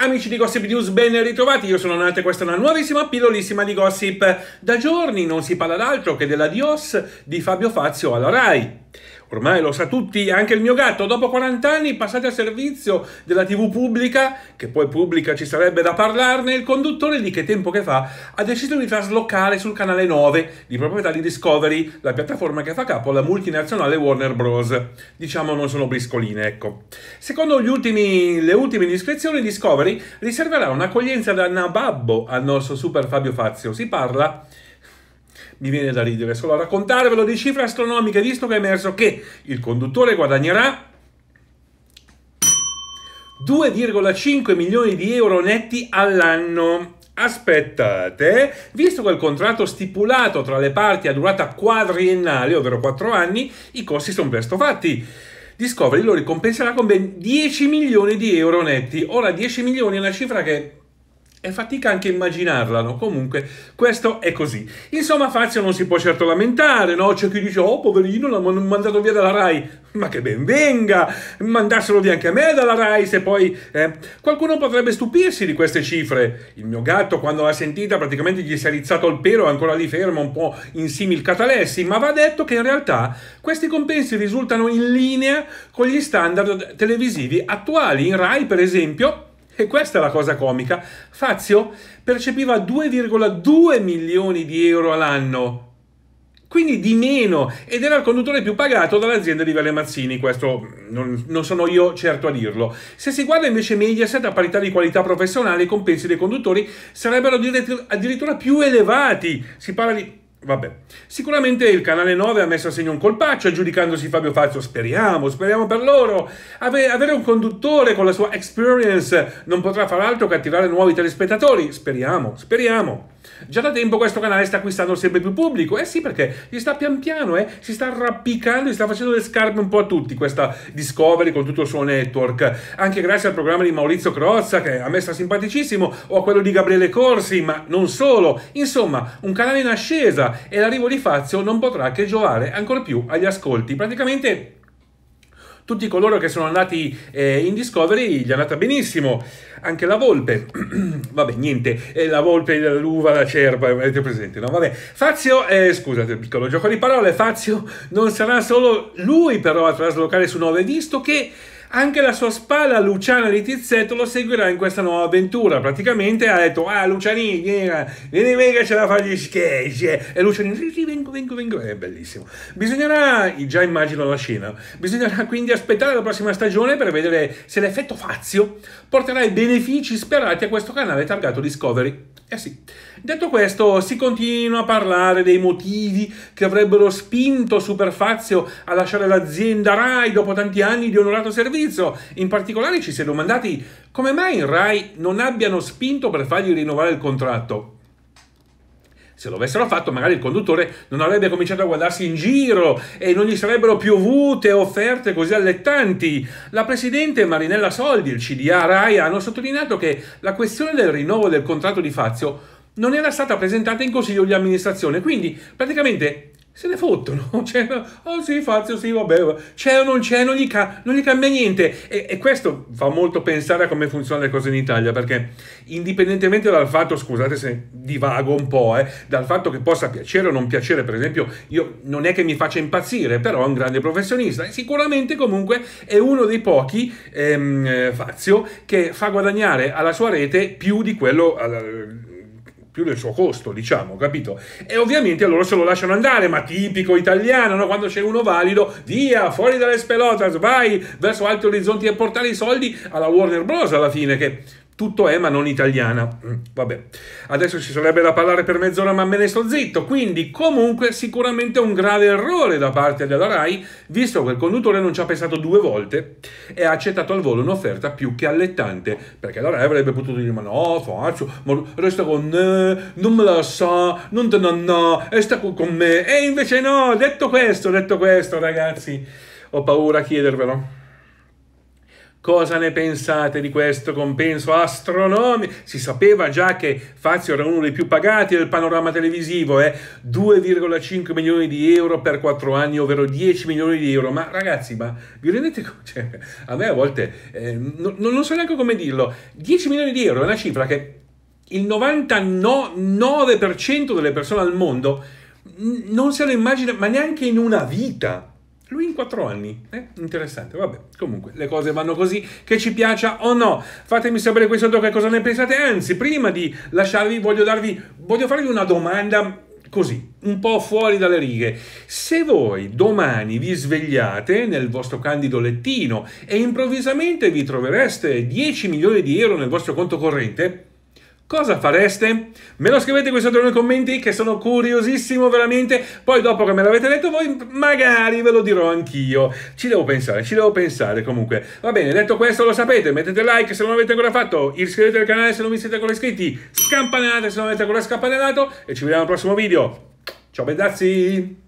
Amici di Gossip News, ben ritrovati, io sono Nate, questa è una nuovissima pillolissima di gossip. Da giorni non si parla d'altro che della Dios di Fabio Fazio alla RAI ormai lo sa tutti, anche il mio gatto, dopo 40 anni passati al servizio della TV pubblica, che poi pubblica ci sarebbe da parlarne, il conduttore di Che Tempo Che Fa ha deciso di traslocare sul canale 9 di proprietà di Discovery, la piattaforma che fa capo alla multinazionale Warner Bros. Diciamo non sono briscoline, ecco. Secondo ultimi, le ultime indiscrezioni, Discovery riserverà un'accoglienza da nababbo al nostro super Fabio Fazio. Si parla mi viene da ridere solo a raccontarvelo di cifre astronomiche, visto che è emerso che il conduttore guadagnerà 2,5 milioni di euro netti all'anno. Aspettate, visto che il contratto stipulato tra le parti ha durata quadriennale, ovvero 4 anni, i costi sono presto fatti. Discovery lo ricompenserà con ben 10 milioni di euro netti. Ora 10 milioni è una cifra che e fatica anche immaginarla, no? Comunque, questo è così. Insomma, Fazio non si può certo lamentare, no? C'è chi dice, oh, poverino, l'hanno mandato via dalla RAI. Ma che ben venga! Mandarselo via anche a me dalla RAI, se poi... Eh. Qualcuno potrebbe stupirsi di queste cifre. Il mio gatto, quando l'ha sentita, praticamente gli si è rizzato il pelo, è ancora lì fermo, un po' in simil catalessi, ma va detto che in realtà questi compensi risultano in linea con gli standard televisivi attuali. In RAI, per esempio, e questa è la cosa comica. Fazio percepiva 2,2 milioni di euro all'anno quindi di meno ed era il conduttore più pagato dall'azienda di Valle Mazzini, questo non, non, sono io certo a dirlo. Se si guarda invece Mediaset a parità di qualità professionale i compensi dei conduttori sarebbero addirittura più elevati, si parla di Vabbè, sicuramente il canale 9 ha messo a segno un colpaccio aggiudicandosi Fabio Fazio. Speriamo, speriamo per loro. Ave avere un conduttore con la sua experience non potrà far altro che attirare nuovi telespettatori. Speriamo, speriamo. Già da tempo questo canale sta acquistando sempre più pubblico, eh sì perché gli sta pian piano, eh, si sta arrampicando, gli sta facendo le scarpe un po' a tutti questa Discovery con tutto il suo network, anche grazie al programma di Maurizio Crozza che a me sta simpaticissimo, o a quello di Gabriele Corsi, ma non solo, insomma un canale in ascesa e l'arrivo di Fazio non potrà che giovare ancora più agli ascolti, praticamente tutti coloro che sono andati eh, in Discovery gli è andata benissimo. Anche la volpe, vabbè, niente, eh, la volpe, l'uva, la cerba, avete presente, no? Vabbè, Fazio, eh, scusate, piccolo gioco di parole, Fazio non sarà solo lui però a traslocare su Nove, visto che anche la sua spalla Luciana di Tizzetto lo seguirà in questa nuova avventura. Praticamente ha detto: Ah, Luciani, vieni mica ce la fai gli scherzi. E Luciani, sì, sì, vengo, vengo, vengo. È bellissimo. Bisognerà, già immagino la scena, bisognerà quindi aspettare la prossima stagione per vedere se l'effetto Fazio porterà i benefici sperati a questo canale targato Discovery. Eh sì. Detto questo, si continua a parlare dei motivi che avrebbero spinto Super Fazio a lasciare l'azienda Rai dopo tanti anni di onorato servizio Fabrizio, in particolare ci si è domandati come mai Rai non abbiano spinto per fargli rinnovare il contratto. Se lo avessero fatto, magari il conduttore non avrebbe cominciato a guardarsi in giro e non gli sarebbero piovute offerte così allettanti. La presidente Marinella Soldi il CDA Rai hanno sottolineato che la questione del rinnovo del contratto di Fazio non era stata presentata in consiglio di amministrazione, quindi praticamente se ne fottono. Cioè, oh sì, Fazio, sì, vabbè, c'è o non c'è, non gli, ca- non gli cambia niente. E, e, questo fa molto pensare a come funzionano le cose in Italia, perché indipendentemente dal fatto, scusate se divago un po', eh, dal fatto che possa piacere o non piacere, per esempio, io non è che mi faccia impazzire, però è un grande professionista sicuramente comunque è uno dei pochi, ehm, Fazio, che fa guadagnare alla sua rete più di quello... Alla, più del suo costo, diciamo, capito? E ovviamente loro se lo lasciano andare, ma tipico italiano, no? quando c'è uno valido, via, fuori dalle spelotas, vai verso altri orizzonti e portare i soldi alla Warner Bros. alla fine, che tutto è ma non italiana. Mm, vabbè, adesso ci sarebbe da parlare per mezz'ora ma me ne sto zitto, quindi comunque sicuramente un grave errore da parte della RAI, visto che il conduttore non ci ha pensato due volte e ha accettato al volo un'offerta più che allettante, perché la RAI avrebbe potuto dire ma no, faccio, ma resta con me, non me la sa, non te non no, e sta con me. E invece no, detto questo, detto questo ragazzi, ho paura a chiedervelo. Cosa ne pensate di questo compenso astronomi? Si sapeva già che Fazio era uno dei più pagati del panorama televisivo, eh? 2,5 milioni di euro per 4 anni, ovvero 10 milioni di euro. Ma ragazzi, ma vi rendete conto? Cioè, a me a volte eh, no, non so neanche come dirlo. 10 milioni di euro è una cifra che il 99% delle persone al mondo non se lo immagina, ma neanche in una vita. Lui in quattro anni, eh? interessante, vabbè, comunque le cose vanno così, che ci piaccia o no. Fatemi sapere qui sotto che cosa ne pensate, anzi prima di lasciarvi voglio, darvi, voglio farvi una domanda così, un po' fuori dalle righe. Se voi domani vi svegliate nel vostro candido lettino e improvvisamente vi trovereste 10 milioni di euro nel vostro conto corrente, Cosa fareste? Me lo scrivete qui sotto nei commenti che sono curiosissimo veramente, poi dopo che me l'avete detto voi magari ve lo dirò anch'io. Ci devo pensare, ci devo pensare comunque. Va bene, detto questo lo sapete, mettete like se non l'avete ancora fatto, iscrivetevi al canale se non vi siete ancora iscritti, scampanate se non avete ancora scampanellato e ci vediamo al prossimo video. Ciao bellazzi!